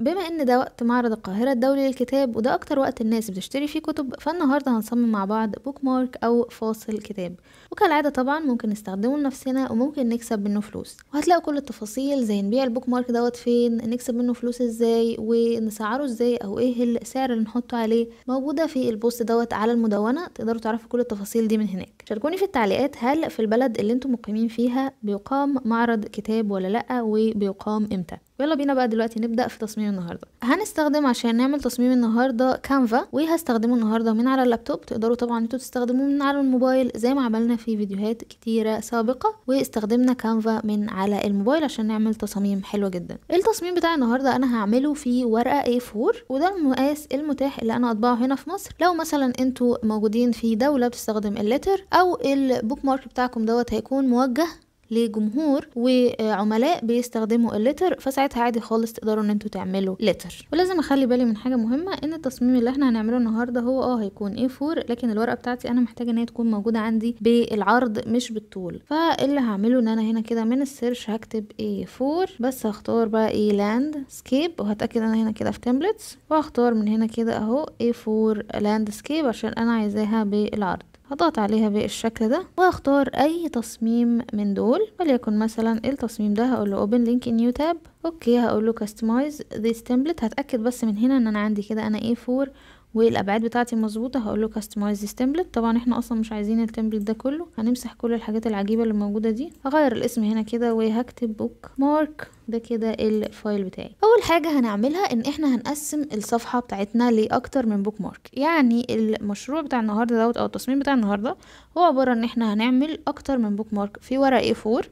بما ان ده وقت معرض القاهرة الدولي للكتاب وده اكتر وقت الناس بتشتري فيه كتب فالنهاردة هنصمم مع بعض بوك مارك او فاصل كتاب وكالعادة طبعا ممكن نستخدمه لنفسنا وممكن نكسب منه فلوس وهتلاقوا كل التفاصيل زي نبيع البوك مارك دوت فين نكسب منه فلوس ازاي ونسعره ازاي او ايه السعر اللي نحطه عليه موجودة في البوست دوت على المدونة تقدروا تعرفوا كل التفاصيل دي من هناك شاركوني في التعليقات هل في البلد اللي انتم مقيمين فيها بيقام معرض كتاب ولا لا وبيقام امتى يلا بينا بقى دلوقتي نبدا في تصميم النهارده هنستخدم عشان نعمل تصميم النهارده كانفا وهستخدمه النهارده من على اللابتوب تقدروا طبعا انتوا تستخدموه من على الموبايل زي ما عملنا في فيديوهات كتيره سابقه واستخدمنا كانفا من على الموبايل عشان نعمل تصاميم حلوه جدا التصميم بتاع النهارده انا هعمله في ورقه A4 وده المقاس المتاح اللي انا اطبعه هنا في مصر لو مثلا انتوا موجودين في دوله بتستخدم اللتر او البوك مارك بتاعكم دوت هيكون موجه لجمهور وعملاء بيستخدموا اللتر فساعتها عادي خالص تقدروا ان انتوا تعملوا لتر ولازم اخلي بالي من حاجه مهمه ان التصميم اللي احنا هنعمله النهارده هو اه هيكون A4 لكن الورقه بتاعتي انا محتاجه ان هي تكون موجوده عندي بالعرض مش بالطول فاللي هعمله ان انا هنا كده من السيرش هكتب A4 بس هختار بقى ايه لاند سكيب وهتاكد انا هنا كده في تمبلتس وهختار من هنا كده اهو A4 لاند سكيب عشان انا عايزاها بالعرض هضغط عليها بالشكل ده واختار اي تصميم من دول وليكن مثلا التصميم ده هقول له open link in new tab اوكي هقول له customize this template هتاكد بس من هنا ان انا عندي كده انا A4 والابعاد بتاعتي مظبوطه هقول له كاستمايز ذيس تمبلت طبعا احنا اصلا مش عايزين التمبلت ده كله هنمسح كل الحاجات العجيبه اللي موجوده دي هغير الاسم هنا كده وهكتب بوك مارك ده كده الفايل بتاعي اول حاجه هنعملها ان احنا هنقسم الصفحه بتاعتنا لاكتر من بوك مارك يعني المشروع بتاع النهارده دوت او التصميم بتاع النهارده هو عباره ان احنا هنعمل اكتر من بوك مارك في ورقه A4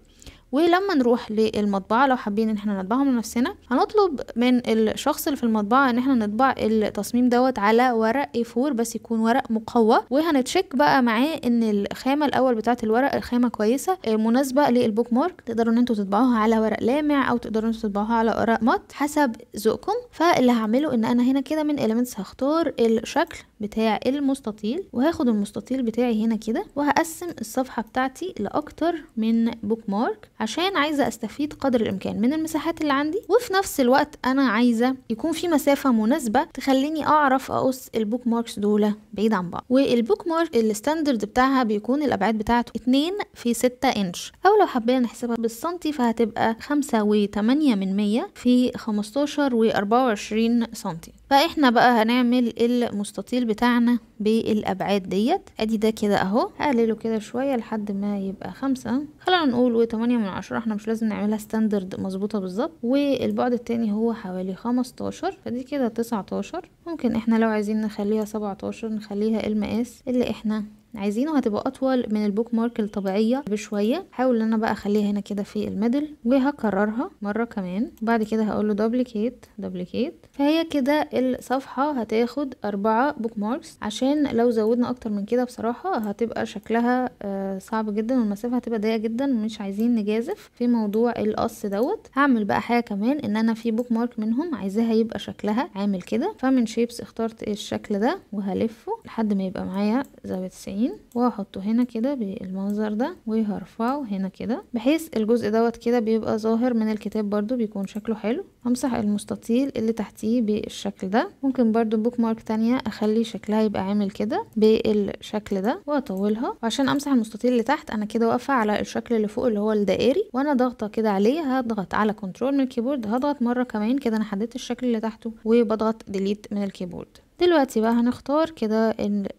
ولما نروح للمطبعة لو حابين ان احنا نطبعهم لنفسنا هنطلب من الشخص اللي في المطبعة ان احنا نطبع التصميم دوت على ورق A4 بس يكون ورق مقوى وهنتشيك بقى معاه ان الخامة الاول بتاعت الورق الخامة كويسة آه، مناسبة للبوك مارك تقدروا ان انتوا تطبعوها على ورق لامع او تقدروا ان انتوا تطبعوها على ورق مط حسب ذوقكم فاللي هعمله ان انا هنا كده من اليمنتس هختار الشكل بتاع المستطيل وهاخد المستطيل بتاعي هنا كده وهقسم الصفحة بتاعتي لأكتر من بوك مارك عشان عايزة أستفيد قدر الإمكان من المساحات اللي عندي وفي نفس الوقت أنا عايزة يكون في مسافة مناسبة تخليني أعرف أقص البوك ماركس دول بعيد عن بعض والبوك مارك الستاندرد بتاعها بيكون الأبعاد بتاعته 2 في 6 إنش أو لو حبينا نحسبها بالسنتي فهتبقى 5 و 8 من 100 في 15 و 24 سنتي فاحنا بقى هنعمل المستطيل بتاعنا بالابعاد ديت ادي ده كده اهو هقلله كده شويه لحد ما يبقى خمسة خلينا نقول وتمانية من عشرة احنا مش لازم نعملها ستاندرد مظبوطه بالظبط والبعد التاني هو حوالي خمستاشر فدي كده تسعتاشر ممكن احنا لو عايزين نخليها سبعتاشر نخليها المقاس اللي احنا عايزينه هتبقى اطول من البوك مارك الطبيعيه بشويه هحاول ان انا بقى اخليها هنا كده في الميدل وهكررها مره كمان وبعد كده هقول له دوبليكيت دوبليكيت فهي كده الصفحه هتاخد أربعة بوك ماركس عشان لو زودنا اكتر من كده بصراحه هتبقى شكلها آه، صعب جدا والمسافه هتبقى ضيقه جدا ومش عايزين نجازف في موضوع القص دوت هعمل بقى حاجه كمان ان انا في بوك مارك منهم عايزاها يبقى شكلها عامل كده فمن شيبس اخترت الشكل ده وهلفه لحد ما يبقى معايا زاويه 90 جميل وهحطه هنا كده بالمنظر ده وهرفعه هنا كده بحيث الجزء دوت كده بيبقى ظاهر من الكتاب برضو بيكون شكله حلو همسح المستطيل اللي تحتيه بالشكل ده ممكن برضو بوك مارك تانية اخلي شكلها يبقى عامل كده بالشكل ده واطولها وعشان امسح المستطيل اللي تحت انا كده واقفه على الشكل اللي فوق اللي هو الدائري وانا ضاغطه كده عليه هضغط على كنترول من الكيبورد هضغط مره كمان كده انا حددت الشكل اللي تحته وبضغط ديليت من الكيبورد دلوقتي بقى هنختار كده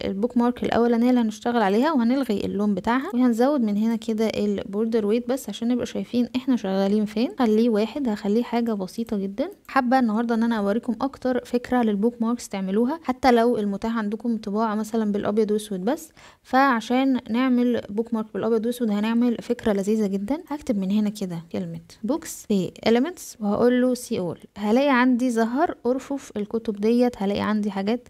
البوك مارك الاولانيه اللي هنشتغل عليها وهنلغي اللون بتاعها وهنزود من هنا كده البوردر ويت بس عشان نبقى شايفين احنا شغالين فين خليه واحد هخليه حاجه بسيطه جدا حابه النهارده ان انا اوريكم اكتر فكره للبوك ماركس تعملوها حتى لو المتاح عندكم طباعه مثلا بالابيض واسود بس فعشان نعمل بوك مارك بالابيض واسود هنعمل فكره لذيذه جدا هكتب من هنا كده كلمه بوكس في اليمنتس وهقول له سي اول هلاقي عندي ظهر ارفف الكتب ديت هلاقي عندي حاجه حاجات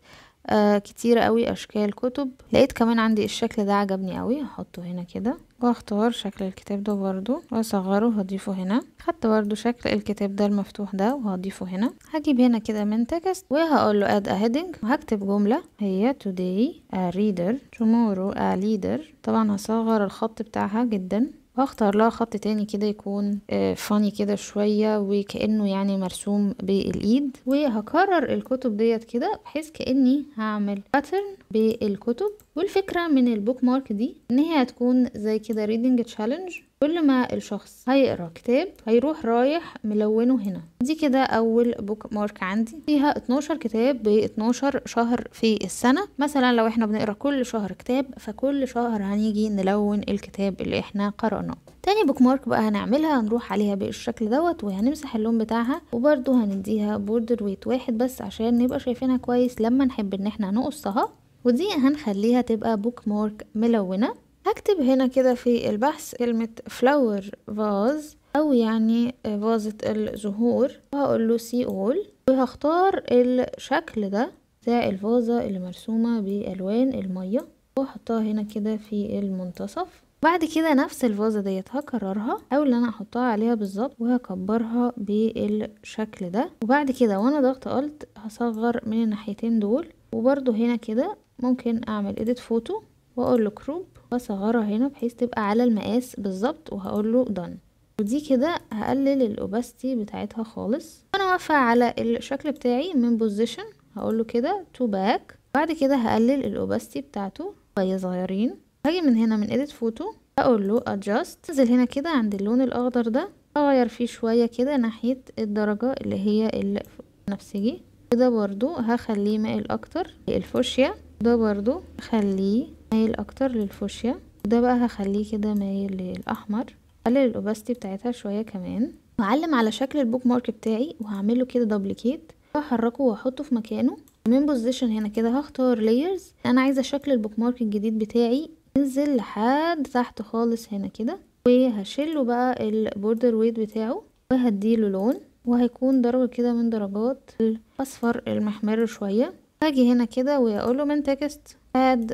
آه كتير قوي اشكال كتب لقيت كمان عندي الشكل ده عجبني قوي هحطه هنا كده واختار شكل الكتاب ده برضو واصغره وهضيفه هنا خدت برضو شكل الكتاب ده المفتوح ده وهضيفه هنا هجيب هنا كده من تكست وهقول له اد اهيدنج وهكتب جملة هي today a reader tomorrow a leader طبعا هصغر الخط بتاعها جدا واختار لها خط تاني كده يكون فاني آه، كده شوية وكأنه يعني مرسوم بالإيد وهكرر الكتب ديت كده بحيث كأني هعمل باترن بالكتب والفكرة من البوك مارك دي ان هي هتكون زي كده ريدنج تشالنج كل ما الشخص هيقرا كتاب هيروح رايح ملونه هنا دي كده اول بوك مارك عندي فيها 12 كتاب ب 12 شهر في السنه مثلا لو احنا بنقرا كل شهر كتاب فكل شهر هنيجي نلون الكتاب اللي احنا قراناه تاني بوك مارك بقى هنعملها هنروح عليها بالشكل دوت وهنمسح اللون بتاعها وبرده هنديها بوردر ويت واحد بس عشان نبقى شايفينها كويس لما نحب ان احنا نقصها ودي هنخليها تبقى بوك مارك ملونه هكتب هنا كده في البحث كلمة flower vase أو يعني فازة الزهور وهقول له سي all وهختار الشكل ده بتاع الفازة اللي مرسومة بألوان المية وهحطها هنا كده في المنتصف بعد كده نفس الفازة ديت هكررها او اللي انا احطها عليها بالظبط وهكبرها بالشكل ده وبعد كده وانا ضغط الت هصغر من الناحيتين دول وبرده هنا كده ممكن اعمل ايديت فوتو واقول له كروب واصغرها هنا بحيث تبقى على المقاس بالظبط وهقول له دن ودي كده هقلل الاوباستي بتاعتها خالص وانا واقفه على الشكل بتاعي من بوزيشن هقول له كده تو باك بعد كده هقلل الاوباستي بتاعته شويه صغيرين هاجي من هنا من اديت فوتو هقول له ادجاست انزل هنا كده عند اللون الاخضر ده اغير فيه شويه كده ناحيه الدرجه اللي هي البنفسجي كده برضو هخليه مائل اكتر الفوشيا ده برضو خليه مايل اكتر للفوشيا وده بقى هخليه كده مايل للاحمر اقلل الاوباستي بتاعتها شويه كمان هعلم على شكل البوك مارك بتاعي وهعمله كده دوبليكيت هحركه واحطه في مكانه من بوزيشن هنا كده هختار لايرز انا عايزه شكل البوك مارك الجديد بتاعي ينزل لحد تحت خالص هنا كده وهشيله بقى البوردر ويت بتاعه وهديله لون وهيكون درجة كده من درجات الاصفر المحمر شوية هاجي هنا كده واقوله من تكست اد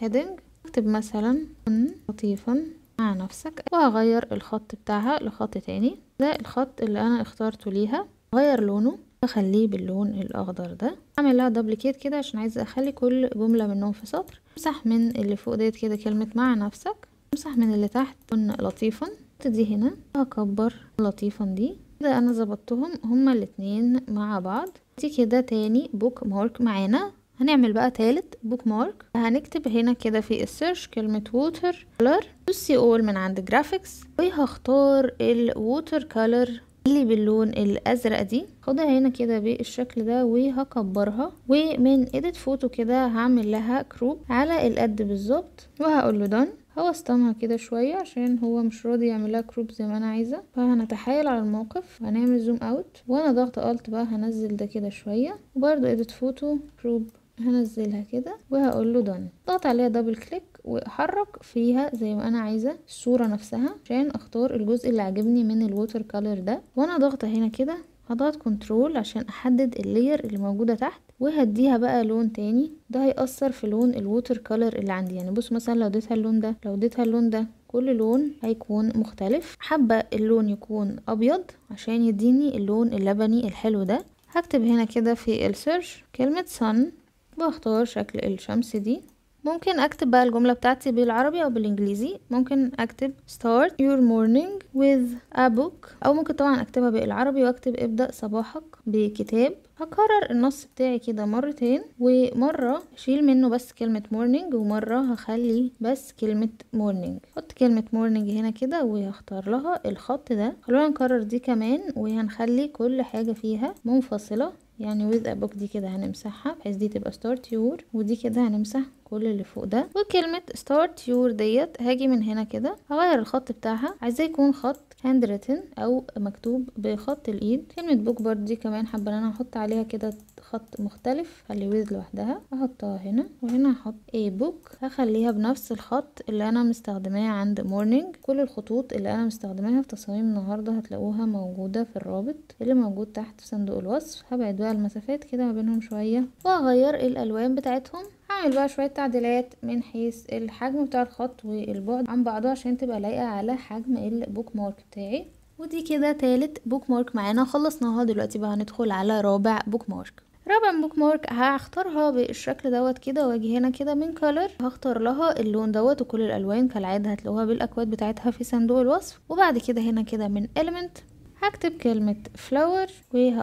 هيدنج اكتب مثلا كن لطيفا مع نفسك وهغير الخط بتاعها لخط تاني ده الخط اللي انا اخترته ليها غير لونه اخليه باللون الاخضر ده اعمل لها دبليكيت كده عشان عايزه اخلي كل جمله منهم في سطر امسح من اللي فوق ديت كده كلمه مع نفسك امسح من اللي تحت كن لطيفا دي هنا هكبر لطيفا دي كده انا ظبطتهم هما الاثنين مع بعض دي كده تاني بوك مارك معانا هنعمل بقى تالت بوك مارك هنكتب هنا كده في السيرش كلمة ووتر كولر سي اول من عند جرافيكس وهختار الووتر كولر اللي باللون الازرق دي هاخدها هنا كده بالشكل ده وهكبرها ومن ايديت فوتو كده هعمل لها كروب على القد بالظبط وهقول له هو استنى كده شوية عشان هو مش راضي يعمل لها كروب زي ما انا عايزة فهنتحايل على الموقف هنعمل زوم اوت وانا ضغط الت بقى هنزل ده كده شوية وبرده ايديت فوتو كروب هنزلها كده وهقول له دون ضغط عليها دبل كليك واحرك فيها زي ما انا عايزه الصوره نفسها عشان اختار الجزء اللي عاجبني من الووتر كولر ده وانا ضاغطه هنا كده هضغط كنترول عشان احدد اللير اللي موجوده تحت وهديها بقى لون تاني ده هيأثر في لون الووتر كولر اللي عندي يعني بص مثلا لو اديتها اللون ده لو اديتها اللون ده كل لون هيكون مختلف حابه اللون يكون ابيض عشان يديني اللون اللبني الحلو ده هكتب هنا كده في السيرش كلمه sun بختار شكل الشمس دي ممكن اكتب بقى الجملة بتاعتي بالعربي او بالانجليزي ممكن اكتب start your morning with a book او ممكن طبعا اكتبها بالعربي واكتب ابدأ صباحك بكتاب هكرر النص بتاعي كده مرتين ومرة اشيل منه بس كلمة morning ومرة هخلي بس كلمة morning حط كلمة morning هنا كده وهختار لها الخط ده خلونا نكرر دي كمان وهنخلي كل حاجة فيها منفصلة يعني ويز ابوك دي كده هنمسحها بحيث دي تبقى ستارت يور ودي كده هنمسح كل اللي فوق ده وكلمة ستارت يور ديت هاجي من هنا كده هغير الخط بتاعها عايزاه يكون خط هاند ريتن او مكتوب بخط الايد كلمه بوك بارد دي كمان حابه ان انا احط عليها كده خط مختلف خلي ويز لوحدها احطها هنا وهنا هحط اي بوك هخليها بنفس الخط اللي انا مستخدماه عند مورنينج كل الخطوط اللي انا مستخدماها في تصاميم النهارده هتلاقوها موجوده في الرابط اللي موجود تحت في صندوق الوصف هبعد بقى المسافات كده ما بينهم شويه وهغير الالوان بتاعتهم هعمل بقى شوية تعديلات من حيث الحجم بتاع الخط والبعد عن بعضه عشان تبقى لايقة على حجم البوك مارك بتاعي ودي كده تالت بوك مارك معانا خلصناها دلوقتي بقى هندخل على رابع بوك مارك رابع بوك مارك هختارها بالشكل دوت كده واجي هنا كده من كولر هختار لها اللون دوت وكل الالوان كالعاده هتلاقوها بالاكواد بتاعتها في صندوق الوصف وبعد كده هنا كده من element هكتب كلمة flower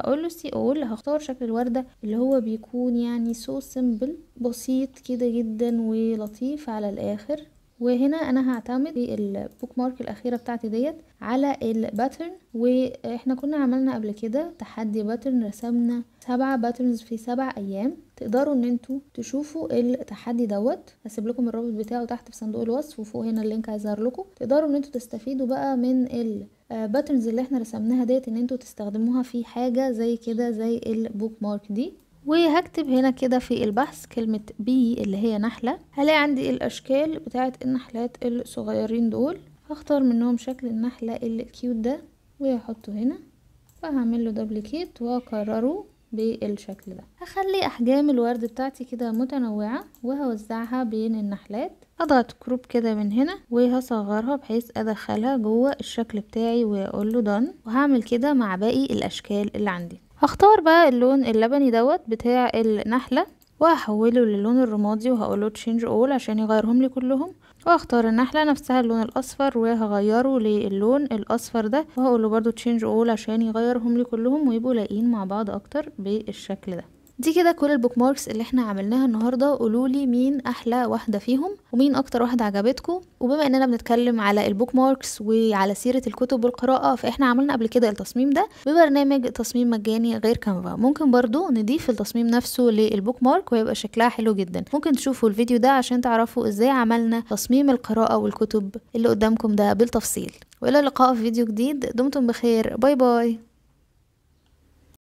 له سي اول هختار شكل الوردة اللي هو بيكون يعني so simple بسيط كده جدا ولطيف على الاخر وهنا انا هعتمد البوك مارك الاخيره بتاعتي ديت على الباترن واحنا كنا عملنا قبل كده تحدي باترن رسمنا سبعة باترنز في سبع ايام تقدروا ان انتوا تشوفوا التحدي دوت هسيب لكم الرابط بتاعه تحت في صندوق الوصف وفوق هنا اللينك هيظهر لكم تقدروا ان انتوا تستفيدوا بقى من باترنز اللي احنا رسمناها ديت ان انتوا تستخدموها في حاجة زي كده زي البوك مارك دي وهكتب هنا كده في البحث كلمة بي اللي هي نحلة هلاقي عندي الأشكال بتاعة النحلات الصغيرين دول هختار منهم شكل النحلة الكيوت ده وهحطه هنا وهعمل له واكرره بالشكل ده هخلي احجام الورد بتاعتي كده متنوعة وهوزعها بين النحلات اضغط كروب كده من هنا وهصغرها بحيث ادخلها جوه الشكل بتاعي واقول له دن وهعمل كده مع باقي الاشكال اللي عندي هختار بقى اللون اللبني دوت بتاع النحلة وهحوله للون الرمادي وهقوله تشينج اول عشان يغيرهم لي كلهم وهختار النحلة نفسها اللون الأصفر وهغيره للون الأصفر ده وهقوله برضو تشينج all عشان يغيرهم لي كلهم ويبقوا لاقيين مع بعض أكتر بالشكل ده دي كده كل البوك ماركس اللي احنا عملناها النهارده قولولي مين احلى واحده فيهم ومين اكتر واحده عجبتكم وبما اننا بنتكلم على البوك ماركس وعلى سيره الكتب والقراءه فاحنا عملنا قبل كده التصميم ده ببرنامج تصميم مجاني غير كانفا ممكن برضو نضيف التصميم نفسه للبوك مارك ويبقى شكلها حلو جدا ممكن تشوفوا الفيديو ده عشان تعرفوا ازاي عملنا تصميم القراءه والكتب اللي قدامكم ده بالتفصيل والى اللقاء في فيديو جديد دمتم بخير باي باي